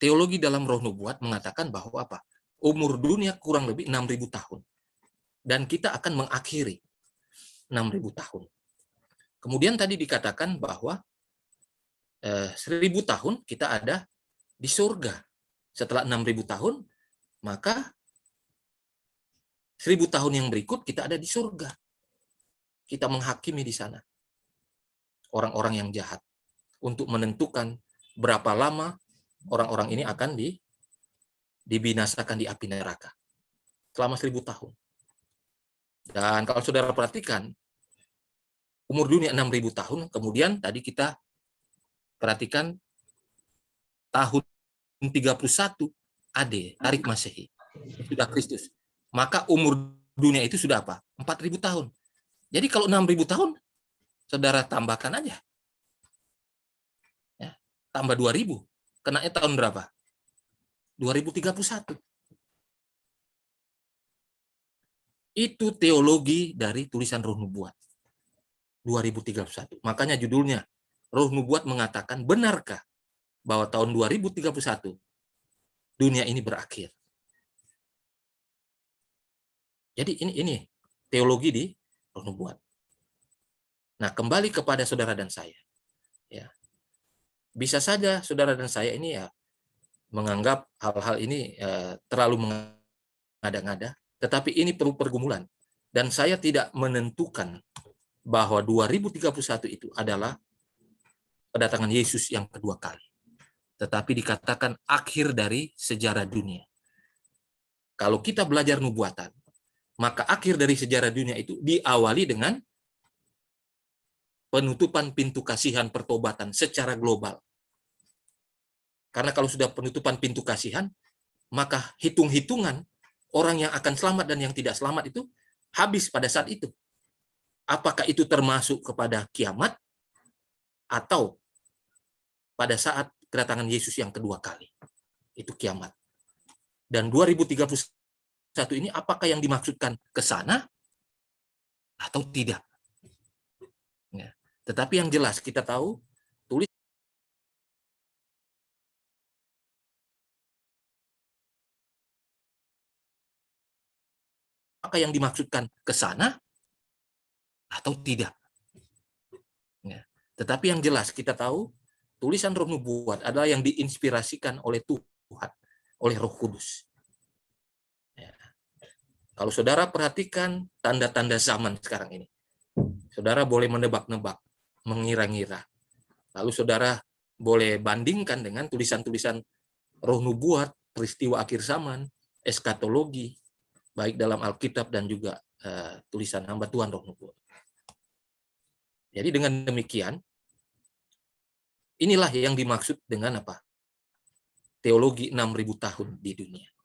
teologi dalam roh nubuat mengatakan bahwa apa? Umur dunia kurang lebih 6000 tahun. Dan kita akan mengakhiri 6000 tahun. Kemudian tadi dikatakan bahwa eh, 1000 tahun kita ada di surga. Setelah 6000 tahun, maka 1000 tahun yang berikut kita ada di surga. Kita menghakimi di sana orang-orang yang jahat untuk menentukan berapa lama orang-orang ini akan di, dibinasakan di api neraka selama seribu tahun. Dan kalau saudara perhatikan, umur dunia 6.000 tahun, kemudian tadi kita perhatikan tahun 31 AD, tarik masehi, sudah Kristus. Maka umur dunia itu sudah apa? 4.000 tahun. Jadi kalau 6.000 tahun, saudara tambahkan aja. Ya, tambah ribu kenanya tahun berapa? 2031. Itu teologi dari tulisan Ruh Nubuat. 2031. Makanya judulnya Ruh Nubuat mengatakan, benarkah bahwa tahun 2031 dunia ini berakhir? Jadi ini ini teologi di Ruh Nubuat. Nah, kembali kepada saudara dan saya bisa saja saudara dan saya ini ya menganggap hal-hal ini ya, terlalu mengada-ngada, tetapi ini perlu pergumulan. Dan saya tidak menentukan bahwa 2031 itu adalah kedatangan Yesus yang kedua kali. Tetapi dikatakan akhir dari sejarah dunia. Kalau kita belajar nubuatan, maka akhir dari sejarah dunia itu diawali dengan penutupan pintu kasihan pertobatan secara global karena kalau sudah penutupan pintu kasihan, maka hitung-hitungan orang yang akan selamat dan yang tidak selamat itu habis pada saat itu. Apakah itu termasuk kepada kiamat atau pada saat kedatangan Yesus yang kedua kali. Itu kiamat. Dan 2031 ini apakah yang dimaksudkan ke sana atau tidak? Ya. Tetapi yang jelas kita tahu Apakah yang dimaksudkan ke sana atau tidak. Ya. Tetapi yang jelas kita tahu tulisan roh nubuat adalah yang diinspirasikan oleh Tuhan, oleh roh kudus. Ya. Kalau saudara perhatikan tanda-tanda zaman sekarang ini, saudara boleh menebak-nebak, mengira-ngira. Lalu saudara boleh bandingkan dengan tulisan-tulisan roh nubuat, peristiwa akhir zaman, eskatologi, baik dalam Alkitab dan juga uh, tulisan hamba Tuhan Roh Nubuat. Jadi dengan demikian, inilah yang dimaksud dengan apa? Teologi 6.000 tahun di dunia.